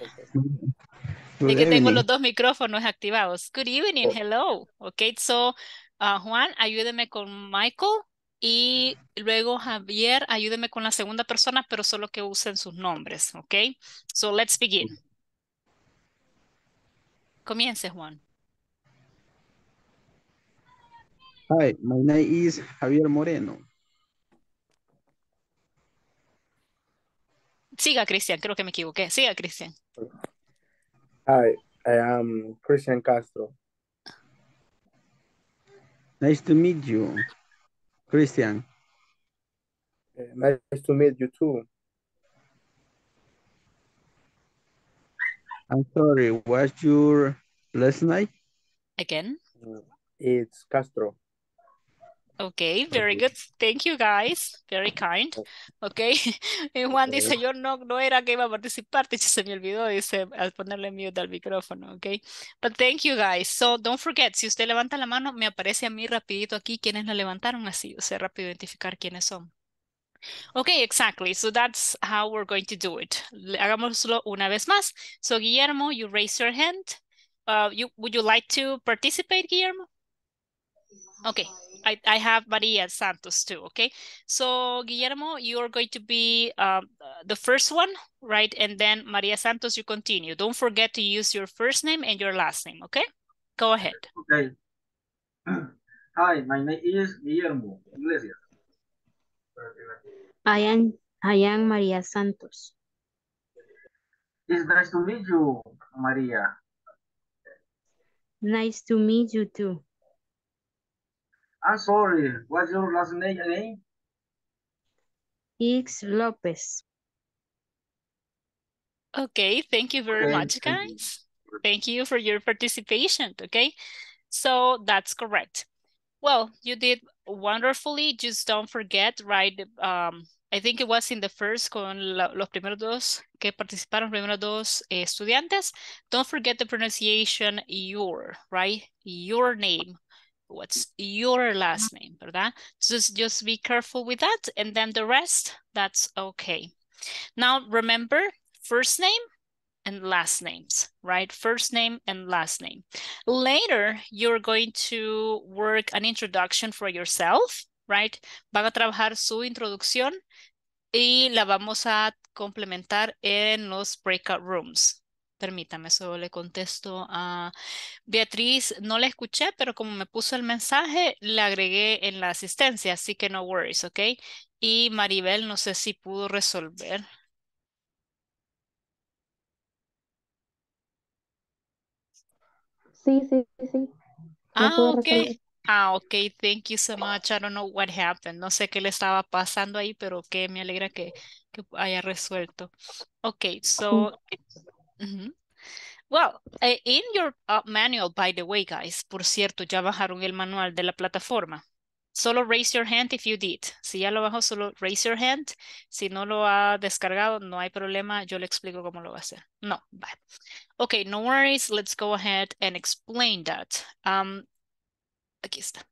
tengo los dos micrófonos activados. Good evening, oh. hello. Okay, so uh, Juan, ayúdeme con Michael y luego Javier, ayúdeme con la segunda persona, pero solo que usen sus nombres, okay? So let's begin. Comience, Juan. Hi, my name is Javier Moreno. Siga, Cristian, creo que me equivoqué. Siga, Cristian. Hi, I am Cristian Castro. Nice to meet you, Cristian. Eh, nice to meet you too. I'm sorry, what's your last night? Again? Mm, it's Castro. Okay, very good. Thank you guys. Very kind. Okay. Eh, Juan dice, yo no, no era que iba a participar, se me olvidó, dice, al ponerle mute al micrófono, okay. But thank you guys. So don't forget, si usted levanta la mano, me aparece a mí rapidito aquí quienes la levantaron así, o sea, rápido identificar quiénes son. Okay, exactly. So that's how we're going to do it. Hagámoslo una vez más. So Guillermo, you raise your hand. Uh, would you like to participate, Guillermo? Okay. I, I have Maria Santos too, okay? So Guillermo, you are going to be um, the first one, right? And then Maria Santos, you continue. Don't forget to use your first name and your last name, okay? Go ahead. Okay. Hi, my name is Guillermo Iglesias. I am, I am Maria Santos. It's nice to meet you, Maria. Nice to meet you too. I'm sorry, what's your last name again? It's Lopez. Okay, thank you very okay, much, thank guys. You. Thank you for your participation, okay? So that's correct. Well, you did wonderfully. Just don't forget, right? Um, I think it was in the first con la, los primeros dos que participaron, primeros dos eh, estudiantes. Don't forget the pronunciation your, right? Your name what's your last name, ¿verdad? Just, just be careful with that. And then the rest, that's okay. Now remember first name and last names, right? First name and last name. Later, you're going to work an introduction for yourself, right? Van a trabajar su introducción y la vamos a complementar en los breakout rooms, Permítame, solo le contesto a Beatriz. No la escuché, pero como me puso el mensaje, le agregué en la asistencia, así que no worries, ¿ok? Y Maribel, no sé si pudo resolver. Sí, sí, sí. Ah, ok. Ah, ok. Thank you so much. I don't know what happened. No sé qué le estaba pasando ahí, pero que me alegra que, que haya resuelto. Ok, so Well, eh, in your uh, manual, by the way, guys, por cierto, ya bajaron el manual de la plataforma. Solo raise your hand if you did. Si ya lo bajó, solo raise your hand. Si no lo ha descargado, no hay problema. Yo le explico cómo lo va a hacer. No, vale. Okay, no worries. Let's go ahead and explain that. Um, aquí está.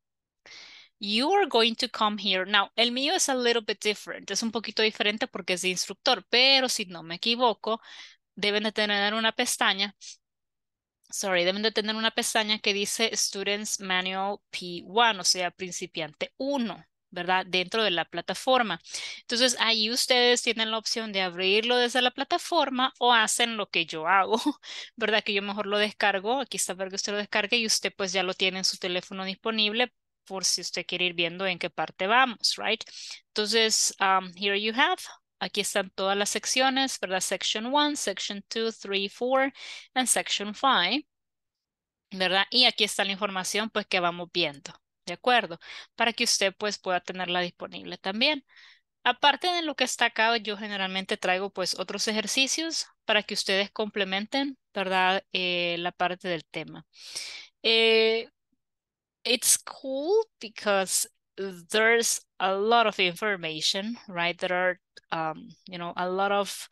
You are going to come here. Now, el mío es a little bit different. Es un poquito diferente porque es de instructor, pero si no me equivoco, deben de tener una pestaña, sorry, deben de tener una pestaña que dice Students Manual P1, o sea, principiante 1. ¿verdad? Dentro de la plataforma. Entonces, ahí ustedes tienen la opción de abrirlo desde la plataforma o hacen lo que yo hago, ¿verdad? Que yo mejor lo descargo. Aquí está para que usted lo descargue y usted pues ya lo tiene en su teléfono disponible por si usted quiere ir viendo en qué parte vamos, right? Entonces, um, here you have Aquí están todas las secciones, ¿verdad? Section 1, Section 2, 3, 4, and Section 5, ¿verdad? Y aquí está la información pues que vamos viendo, ¿de acuerdo? Para que usted pues pueda tenerla disponible también. Aparte de lo que está acá, yo generalmente traigo pues otros ejercicios para que ustedes complementen, ¿verdad? Eh, la parte del tema. Eh, it's cool because there's a lot of information, right? There are, um, you know, a lot of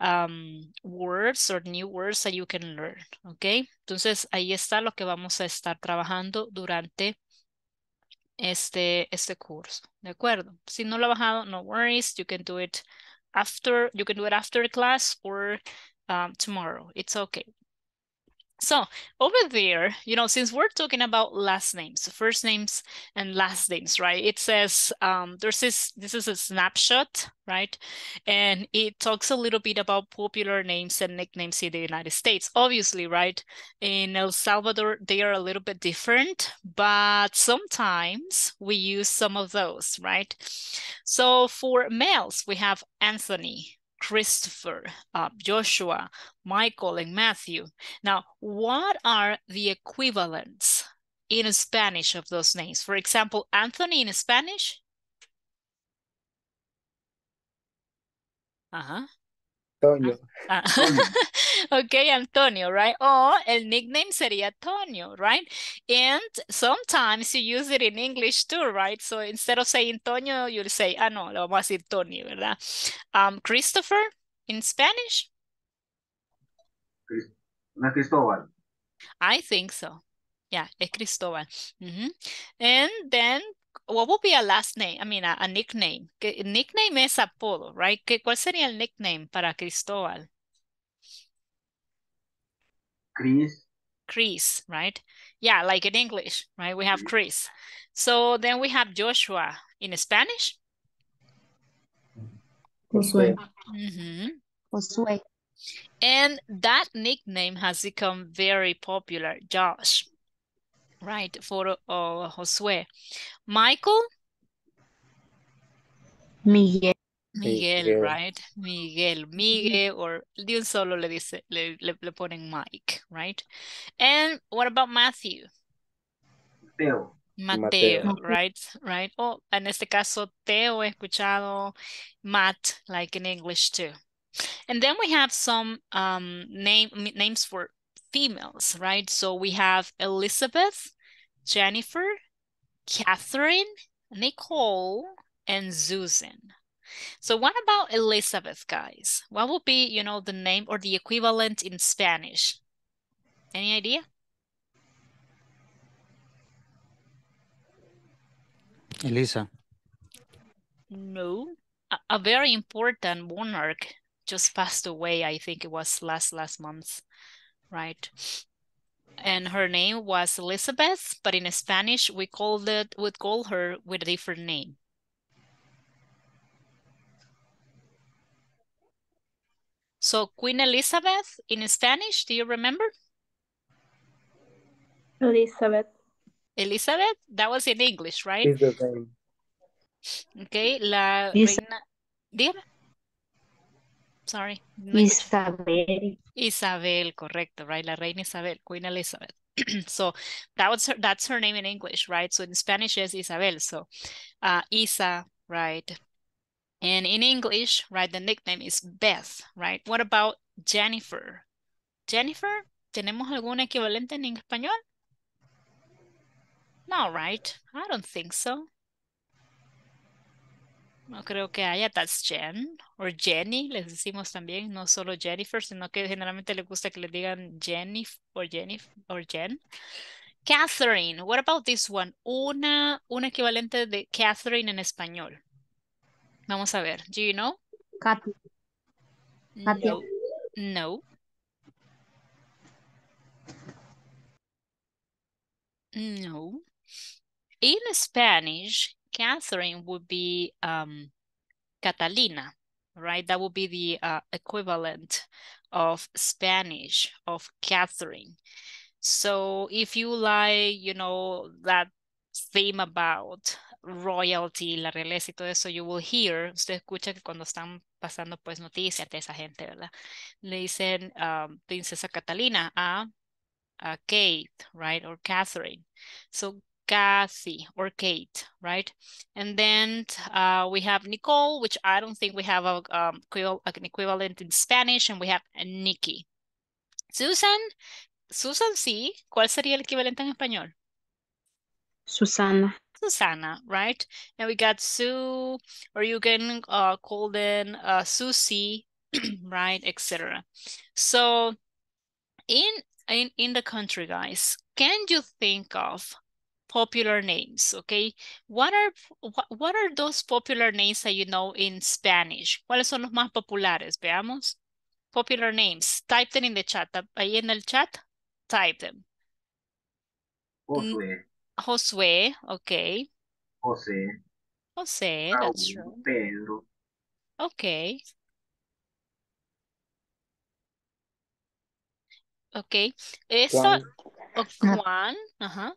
um, words or new words that you can learn, okay? Entonces, ahí está lo que vamos a estar trabajando durante este, este curso, ¿de acuerdo? Si no lo ha bajado, no worries, you can do it after, you can do it after class or um, tomorrow, it's okay. So over there, you know, since we're talking about last names, first names and last names, right? It says um, there's this, this is a snapshot, right? And it talks a little bit about popular names and nicknames in the United States. Obviously, right? In El Salvador, they are a little bit different, but sometimes we use some of those, right? So for males, we have Anthony, Christopher, uh, Joshua, Michael, and Matthew. Now, what are the equivalents in Spanish of those names? For example, Anthony in Spanish? Uh-huh. Antonio. Ah, ah. okay, Antonio, right? Or oh, el nickname sería Antonio, right? And sometimes you use it in English too, right? So instead of saying Antonio, you'll say, ah, no, le vamos a decir Tony, ¿verdad? Um, Christopher in Spanish? No, Cristobal. I think so. Yeah, es Cristobal. Mm -hmm. And then what would be a last name? I mean, a, a nickname. Que, nickname es apodo, right? Que, ¿Cuál sería el nickname para Cristóbal? Chris. Chris, right? Yeah, like in English, right? We have mm-hmm. Chris. So then we have Joshua in Spanish. Josué. Mm -hmm. Josué. And that nickname has become very popular, Josh, Right, for uh, Josué. Michael? Miguel. Miguel, Miguel, right? Miguel, Miguel, or de un solo le dice, le, le, le ponen Mike, right? And what about Matthew? Mateo. Mateo, Mateo. right? Right. Oh, en este caso, Teo he escuchado Matt, like in English too. And then we have some um, name, names for females, right? So we have Elizabeth, Jennifer, Catherine, Nicole, and Susan. So what about Elizabeth, guys? What would be, you know, the name or the equivalent in Spanish? Any idea? Elisa. No, a, a very important monarch just passed away. I think it was last last month right? And her name was Elizabeth, but in Spanish we called it would call her with a different name. So Queen Elizabeth in Spanish, do you remember? Elizabeth. Elizabeth, that was in English, right? Okay, la reina... Sorry. Isabel. Isabel, correcto, right? La Reina Isabel, Queen Elizabeth. so that was her, that's her name in English, right? So in Spanish is Isabel. So uh, Isa, right? And in English, right, the nickname is Beth, right? What about Jennifer? Jennifer, ¿tenemos algún equivalente en español? No, right? I don't think so. No creo que haya. That's Jen. O Jenny, les decimos también. No solo Jennifer, sino que generalmente les gusta que le digan Jenny o Jenny or Jen. Catherine, what about this one? Una, un equivalente de Catherine en español. Vamos a ver. Do you know? No. No. No. In Spanish, Catherine would be um, Catalina, right? That would be the uh, equivalent of Spanish of Catherine. So if you like, you know, that theme about royalty, la realeza y todo eso, you will hear, usted escucha que cuando están pasando pues noticias de esa gente, ¿verdad? Le dicen um, princesa Catalina a, a Kate, right? Or Catherine. So Cathy or Kate, right? And then uh, we have Nicole, which I don't think we have a, um, an equivalent in Spanish, and we have Nikki. Susan, Susan sí, ¿cuál sería el equivalente en español? Susana. Susana, right? And we got Sue, or you can uh, call them uh, Susie, right, etc. So in, in in the country, guys, can you think of popular names, okay? What are, what are those popular names that you know in Spanish? ¿Cuáles son los más populares? Veamos. Popular names. Type them in the chat. Ahí en el chat, type them. Josué. Mm, Josué, okay. José. José, Raúl, that's true. Pedro. Okay. Okay. Eso, Juan. Oh, Juan. -huh.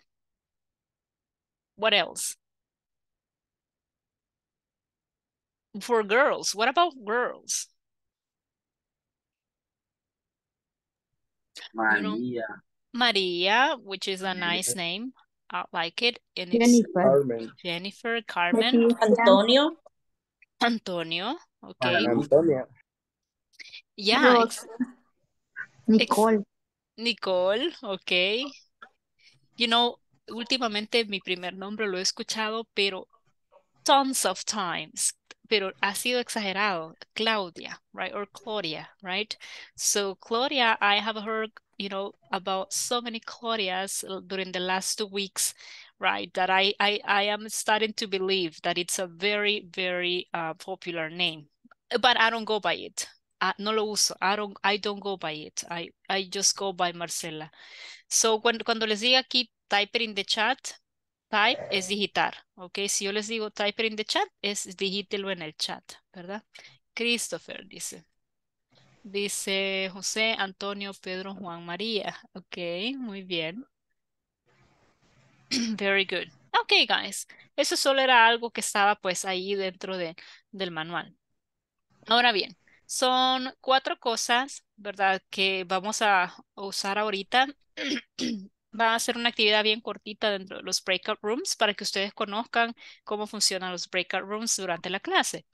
What else? For girls, what about girls? Maria. Maria, which is a nice name. I like it. And Jennifer. Carmen. Jennifer, Carmen. Antonio. Antonio. Okay. Antonio. Yeah. Nicole. Nicole. Okay. You know, últimamente mi primer nombre lo he escuchado, pero tons of times, pero ha sido exagerado, Claudia, right? Or Claudia, right? So Claudia, I have heard, you know, about so many Claudias uh, during the last two weeks, right? That I, I, I am starting to believe that it's a very, very uh, popular name, but I don't go by it. Uh, no lo uso. I don't, I don't go by it. I, I just go by Marcela. So, cuando, les diga aquí type in the chat, type es digitar, ¿ok? Si yo les digo type in the chat, es digítelo en el chat, ¿verdad? Christopher dice. Dice José, Antonio, Pedro, Juan, María. Ok, muy bien. Very good. Ok, guys. Eso solo era algo que estaba pues ahí dentro de, del manual. Ahora bien, son cuatro cosas, ¿verdad? Que vamos a usar ahorita va a ser una actividad bien cortita dentro de los breakout rooms para que ustedes conozcan cómo funcionan los breakout rooms durante la clase.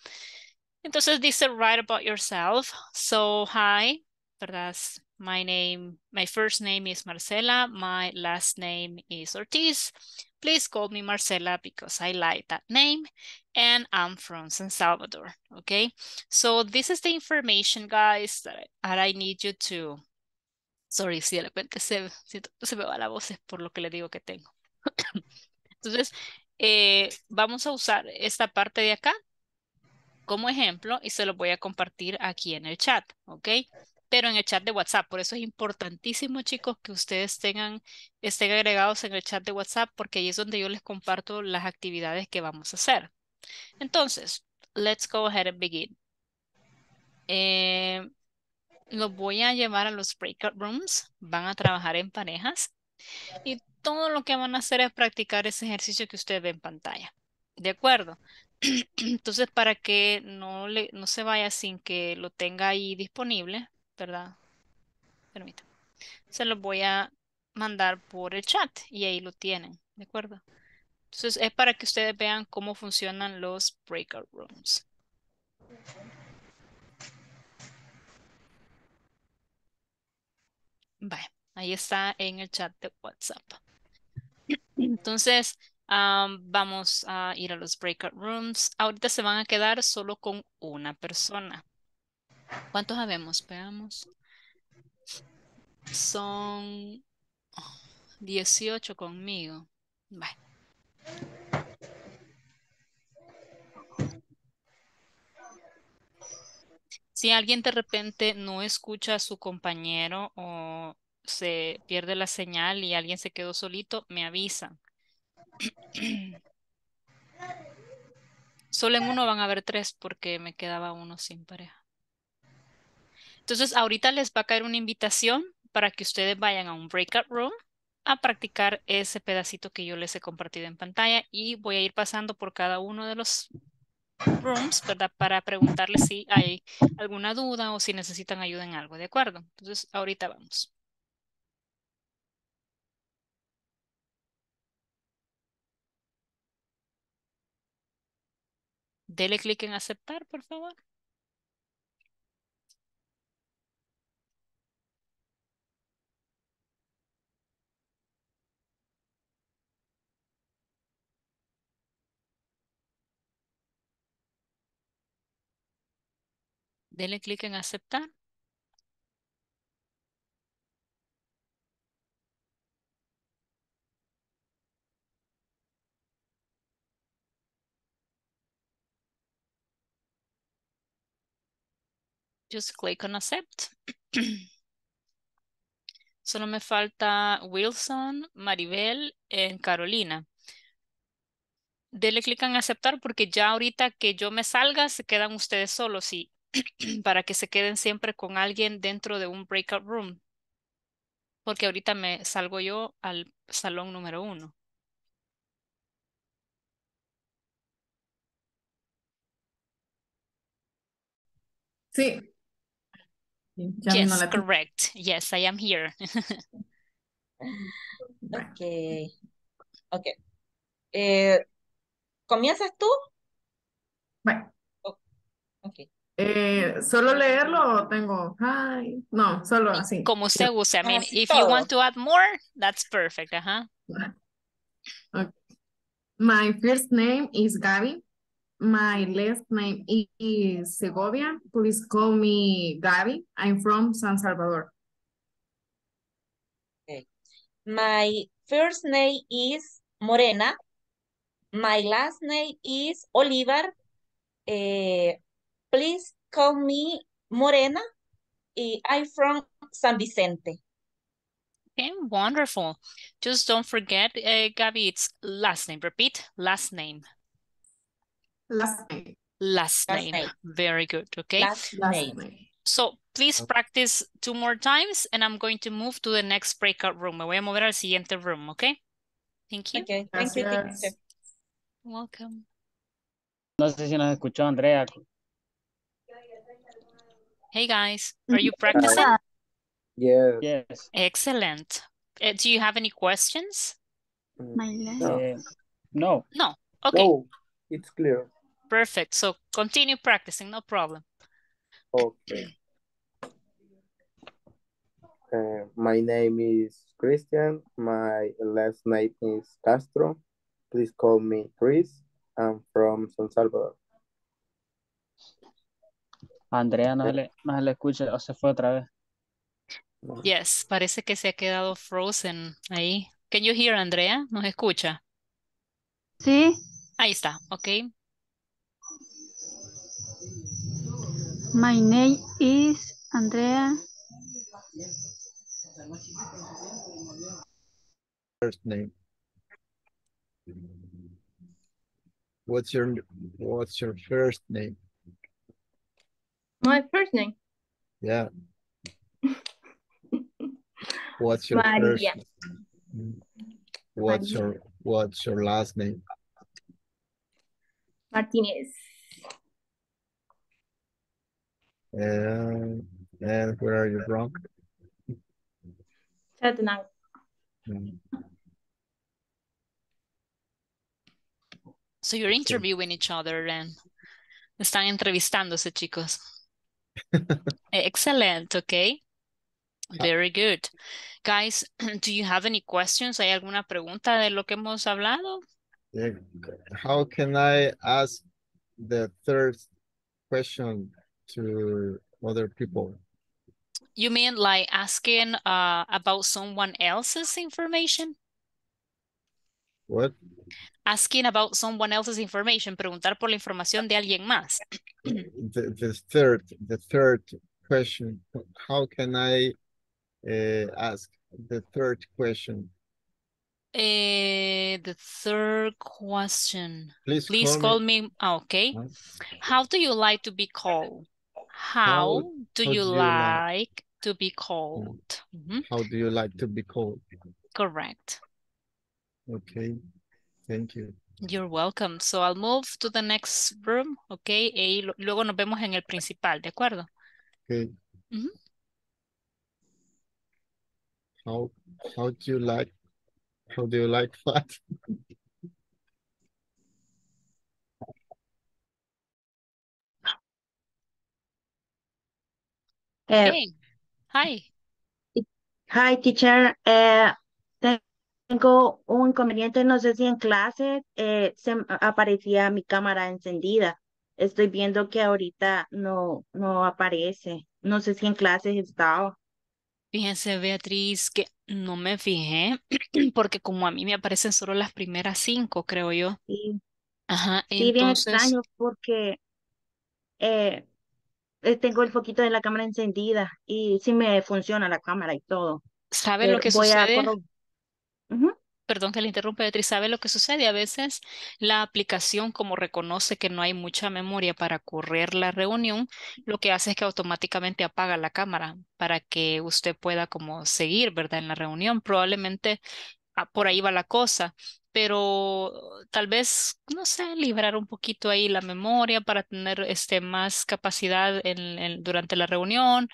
Entonces dice write about yourself. So, hi, ¿verdad? My name, my first name is Marcela. My last name is Ortiz. Please call me Marcela because I like that name and I'm from San Salvador. Okay. So this is the information guys that I need you to Sorry, si de repente se, se me va la voz es por lo que le digo que tengo. Entonces, eh, vamos a usar esta parte de acá como ejemplo y se lo voy a compartir aquí en el chat, ¿ok? Pero en el chat de WhatsApp. Por eso es importantísimo, chicos, que ustedes tengan, estén agregados en el chat de WhatsApp porque ahí es donde yo les comparto las actividades que vamos a hacer. Entonces, let's go ahead and begin. Eh, los voy a llevar a los breakout rooms, van a trabajar en parejas y todo lo que van a hacer es practicar ese ejercicio que ustedes ve en pantalla. ¿De acuerdo? Entonces, para que no, le, no se vaya sin que lo tenga ahí disponible, ¿verdad? Permítame. Se los voy a mandar por el chat y ahí lo tienen, ¿de acuerdo? Entonces, es para que ustedes vean cómo funcionan los breakout rooms. ahí está en el chat de WhatsApp. Entonces, vamos a ir a los breakout rooms. Ahorita se van a quedar solo con una persona. ¿Cuántos habemos? Veamos. Son 18 conmigo. Bye. si alguien de repente no escucha a su compañero o se pierde la señal y alguien se quedó solito, me avisan. Solo en uno van a haber tres porque me quedaba uno sin pareja. Entonces, ahorita les va a caer una invitación para que ustedes vayan a un breakout room a practicar ese pedacito que yo les he compartido en pantalla y voy a ir pasando por cada uno de los rooms, ¿verdad? Para preguntarle si hay alguna duda o si necesitan ayuda en algo, ¿de acuerdo? Entonces, ahorita vamos. Dele clic en aceptar, por favor. Denle clic en aceptar. Just click on accept. Solo me falta Wilson, Maribel y Carolina. Dele clic en aceptar porque ya ahorita que yo me salga se quedan ustedes solos y para que se queden siempre con alguien dentro de un breakout room, porque ahorita me salgo yo al salón número uno. Sí. yes, correct. Yes, I am here. ok. Ok. Eh, ¿Comienzas tú? Bueno. Oh, eh, solo leerlo o tengo hi, no, solo así. Como usted guste I mean, if you want to add more, that's perfect, My first name is Gaby. My last name is Segovia. Please call me Gaby. I'm from San Salvador. Okay. My first name is Morena. My last name is Oliver Eh, Please call me Morena. I'm from San Vicente. Okay, wonderful. Just don't forget, uh, eh, Gabby, it's last name. Repeat, last name. Last name. Last, last name. name. Very good, okay? Last, last name. name. So please practice two more times and I'm going to move to the next breakout room. Me voy a mover al siguiente room, okay? Thank you. Okay, thank you. Welcome. No sé si nos escuchó Andrea, Hey guys, are you practicing? yeah. Yes. Excellent. Uh, do you have any questions? My no. no. No. Okay. No, it's clear. Perfect. So continue practicing, no problem. Okay. Uh, my name is Christian. My last name is Castro. Please call me Chris. I'm from San Salvador. Andrea no eh, se le, no le escucha o se fue otra vez. Yes, parece que se ha quedado frozen ahí. Can you hear, Andrea? ¿Nos escucha? Sí. Ahí está, ok. My name is Andrea. First name. What's your what's your first name? My first name. Yeah. what's your Maria. first name? What's your what's your last name? Martinez. And, and where are you from? Chattanooga. Mm. So you're interviewing each other and están entrevistándose, chicos. Excellent. Okay. Ah. Very good. Guys, do you have any questions? ¿Hay alguna pregunta de lo que hemos hablado? Eh, how can I ask the third question to other people? You mean like asking uh, about someone else's information? What? Asking about someone else's information, preguntar por la información de alguien más. The, the third, the third question, how can I uh, ask the third question? Uh, the third question. Please, Please call, call me. me. Oh, okay. How do you like to be called? How, How do, you, do like, like to be called? Mm -hmm. Mm-hmm. How do you like to be called? Correct. Okay, thank you. You're welcome. So I'll move to the next room, okay? Y luego nos vemos en el principal, ¿de acuerdo? Okay. Mm -hmm. How how do you like how do you like that? Eh, hey. Hi. Hi, teacher. Uh, eh, thank tengo un inconveniente, no sé si en clase eh, se aparecía mi cámara encendida. Estoy viendo que ahorita no, no aparece. No sé si en clases estaba. Fíjense, Beatriz, que no me fijé, porque como a mí me aparecen solo las primeras cinco, creo yo. Sí. Ajá, bien extraño, porque eh, eh, tengo el foquito de la cámara encendida y sí me funciona la cámara y todo. ¿Sabe lo que voy A Perdón que le interrumpa, Beatriz. ¿Sabe lo que sucede? A veces la aplicación, como reconoce que no hay mucha memoria para correr la reunión, lo que hace es que automáticamente apaga la cámara para que usted pueda como seguir, ¿verdad? En la reunión. Probablemente ah, por ahí va la cosa, pero tal vez, no sé, liberar un poquito ahí la memoria para tener este, más capacidad durante la reunión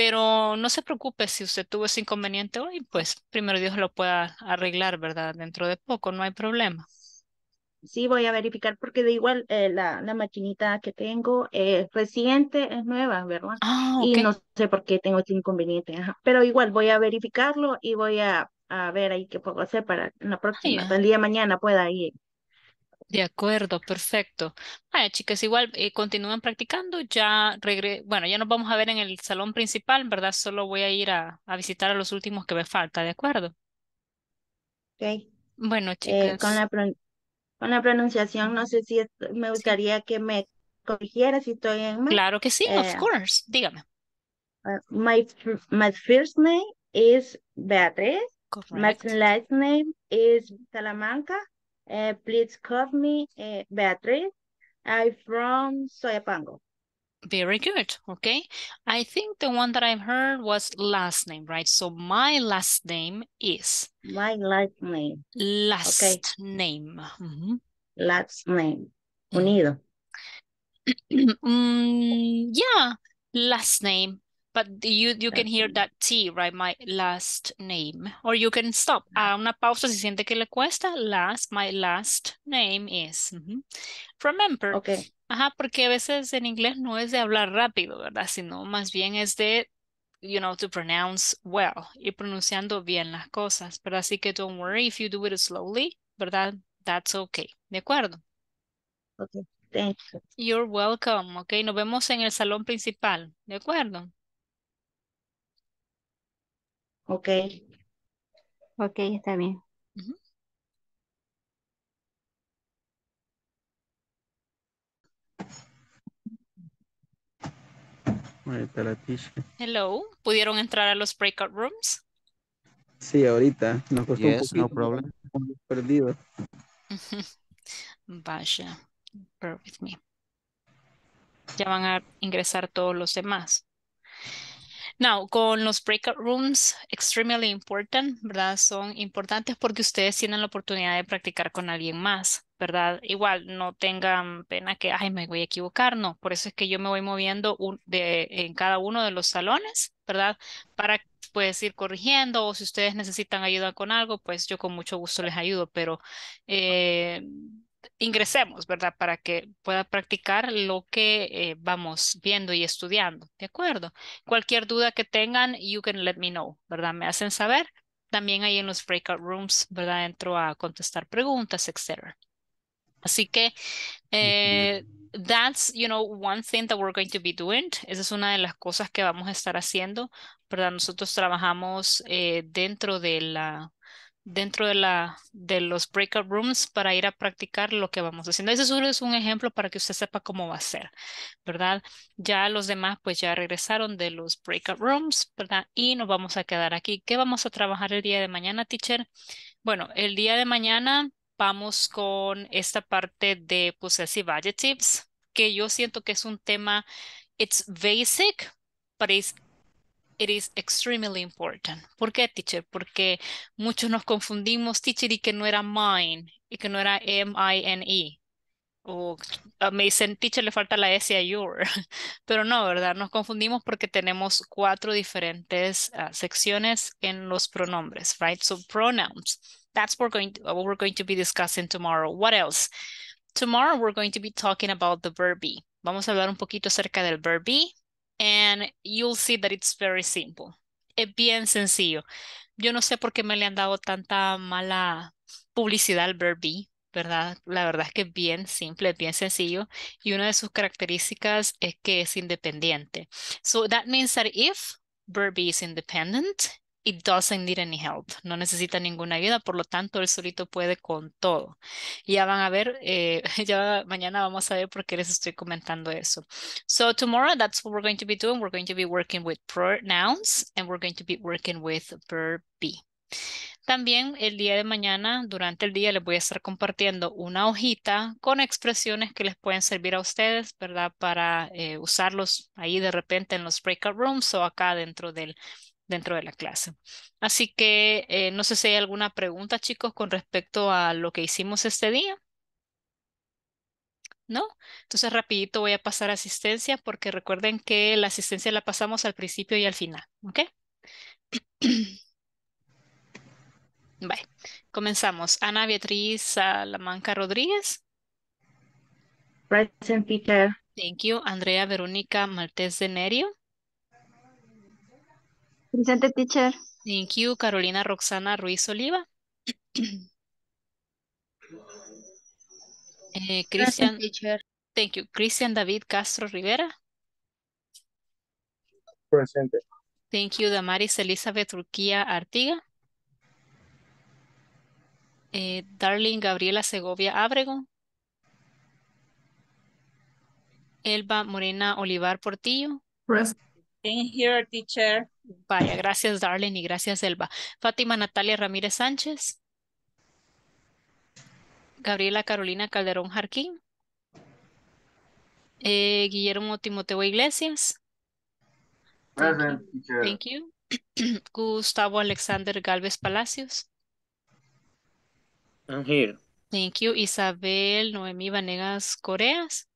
pero no se preocupe si usted tuvo ese inconveniente hoy, pues primero Dios lo pueda arreglar, ¿verdad? Dentro de poco, no hay problema. Sí, voy a verificar porque de igual eh, la, la, maquinita que tengo es reciente, es nueva, ¿verdad? Ah, y no sé por qué tengo ese inconveniente, pero igual voy a verificarlo y voy a, ver ahí qué puedo hacer para la próxima, el día de mañana pueda ir. De acuerdo, perfecto. Bueno, chicas, igual eh, continúen practicando. Ya regre bueno, ya nos vamos a ver en el salón principal, ¿verdad? Solo voy a ir a, visitar a los últimos que me falta, ¿de acuerdo? Ok. Bueno, eh, chicas. con, la con la pronunciación, no sé si me gustaría que me corrigiera si estoy en mal. Claro que sí, of eh, course. Dígame. my, first name is Beatriz. My last name is Salamanca. Uh, please call me uh, Beatriz. I'm from Soyapango. Very good. Okay. I think the one that I've heard was last name, right? So my last name is. My last name. Last okay. name. Mm -hmm. Last name. Mm. Unido. mm, yeah. Last name. but you, you can hear that T, right? My last name. Or you can stop. Ah. A una pausa si siente que le cuesta. Last, my last name is. Remember. Okay. Ajá, porque a veces en inglés no es de hablar rápido, ¿verdad? Sino más bien es de, you know, to pronounce well. Y pronunciando bien las cosas, Pero Así que don't worry if you do it slowly, ¿verdad? That's okay. ¿De acuerdo? Okay. Thank You're welcome. Okay, nos vemos en el salón principal. ¿De acuerdo? Ok. Ok, está bien. Hello, ¿pudieron entrar a los breakout rooms? Sí, ahorita. Nos costó un poquito. no Perdido. Vaya, bear with me. Ya van a ingresar todos los demás. Now, con los breakout rooms, extremely important, ¿verdad? Son importantes porque ustedes tienen la oportunidad de practicar con alguien más, ¿verdad? Igual, no tengan pena que, ay, me voy a equivocar, no. Por eso es que yo me voy moviendo de, en cada uno de los salones, ¿verdad? Para, pues, ir corrigiendo o si ustedes necesitan ayuda con algo, pues yo con mucho gusto les ayudo, pero... Eh, ingresemos, ¿verdad? Para que pueda practicar lo que eh, vamos viendo y estudiando, ¿de acuerdo? Cualquier duda que tengan, you can let me know, ¿verdad? Me hacen saber. También ahí en los breakout rooms, ¿verdad? Entro a contestar preguntas, etc. Así que eh, that's, you know, one thing that we're going to be doing. Esa es una de las cosas que vamos a estar haciendo, ¿verdad? Nosotros trabajamos eh, dentro de la dentro de, la, de los breakout rooms para ir a practicar lo que vamos haciendo. Ese solo es un ejemplo para que usted sepa cómo va a ser, ¿verdad? Ya los demás pues ya regresaron de los breakout rooms, ¿verdad? Y nos vamos a quedar aquí. ¿Qué vamos a trabajar el día de mañana, teacher? Bueno, el día de mañana vamos con esta parte de possessive adjectives, que yo siento que es un tema, it's basic, but it's it is extremely important. ¿Por qué, teacher? Porque muchos nos confundimos, teacher, y que no era mine, y que no era M-I-N-E. O ah, me dicen, teacher, le falta la S a your. Pero no, ¿verdad? Nos confundimos porque tenemos cuatro diferentes ah, secciones en los pronombres, right? So pronouns. That's what we're, going to, be discussing tomorrow. What else? Tomorrow we're going to be talking about the verb be. Vamos a hablar un poquito acerca del verb be, and you'll see that it's very simple. Es bien sencillo. Yo no sé por qué me le han dado tanta mala publicidad al Verbi, ¿verdad? La verdad es que es bien simple, es bien sencillo y una de sus características es que es independiente. So that means that if Burby is independent, it doesn't need any help, no necesita ninguna ayuda, por lo tanto él solito puede con todo. Ya van a ver, eh, ya mañana vamos a ver por qué les estoy comentando eso. So tomorrow that's what we're going to be doing. We're going to be working with pronouns and we're going to be working with verb be. También el día de mañana, durante el día, les voy a estar compartiendo una hojita con expresiones que les pueden servir a ustedes, ¿verdad? Para eh, usarlos ahí de repente en los breakout rooms o acá dentro del dentro de la clase. Así que eh, no sé si hay alguna pregunta, chicos, con respecto a lo que hicimos este día. ¿No? Entonces rapidito voy a pasar a asistencia porque recuerden que la asistencia la pasamos al principio y al final, ¿ok? Bye. comenzamos. Ana Beatriz Salamanca Rodríguez. Present, Peter. Thank you. Andrea Verónica Martes de Nerio. Presente, teacher. Thank you, Carolina Roxana Ruiz Oliva. eh, Cristian. Thank you. Christian David Castro Rivera. Presente. Thank you, Damaris Elizabeth Urquía Artiga. Eh, Darling Gabriela Segovia Abrego. Elba Morena Olivar Portillo. Present. teacher. Vaya, gracias Darlene y gracias Elba. Fátima Natalia Ramírez Sánchez. Gabriela Carolina Calderón Jarquín. Eh, Guillermo Timoteo Iglesias. Present, Thank you. Gustavo Alexander Galvez Palacios. I'm here. Thank you. Isabel Noemí Vanegas Coreas.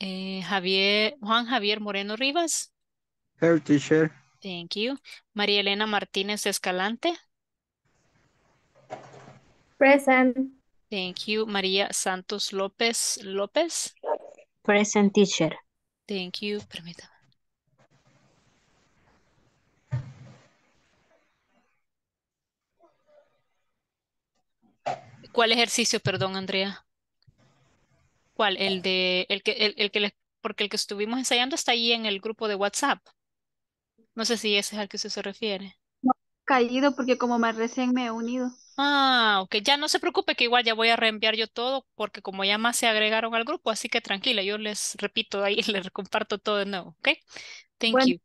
Eh, Javier, Juan Javier Moreno Rivas. Her teacher. Thank you. María Elena Martínez Escalante. Present. Thank you. María Santos López López. Present teacher. Thank you. Permítame. ¿Cuál ejercicio, perdón, Andrea? ¿Cuál? El de el que el, que porque el que estuvimos ensayando está ahí en el grupo de WhatsApp. No sé si ese es al que usted se refiere. No, caído porque como más recién me he unido. Ah, ok, ya no se preocupe que igual ya voy a reenviar yo todo porque como ya más se agregaron al grupo, así que tranquila, yo les repito ahí, les comparto todo de nuevo, ¿ok? Thank you.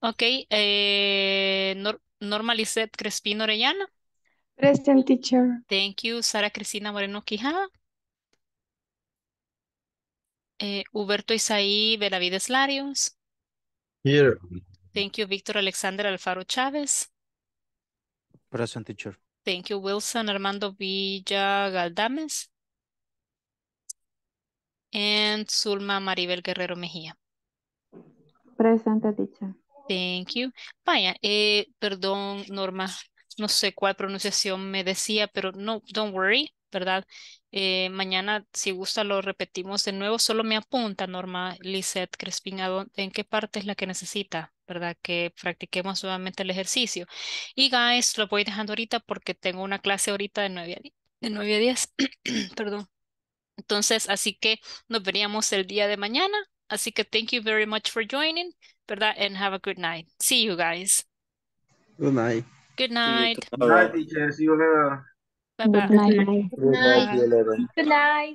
Ok, eh, Norma Lizette Crespino Orellana. Present teacher. Thank you, Sara Cristina Moreno Quijada. Eh, Huberto Isaí Velavides Larios. Here. Thank you, Víctor Alexander Alfaro Chávez. Present teacher. Thank you, Wilson Armando Villa Galdames. And Zulma Maribel Guerrero Mejía. Presente, teacher. Thank you. Vaya, eh, perdón, Norma, no sé cuál pronunciación me decía, pero no, don't worry, ¿verdad? Eh, mañana, si gusta, lo repetimos de nuevo. Solo me apunta, Norma Lisette Crespinado. ¿en qué parte es la que necesita? ¿verdad? Que practiquemos nuevamente el ejercicio. Y guys, lo voy dejando ahorita porque tengo una clase ahorita de 9 a 10. De nueve Perdón. Entonces, así que nos veríamos el día de mañana. Así que thank you very much for joining, ¿verdad? And have a good night. See you guys. Good night. Good night. you Good night. Good night.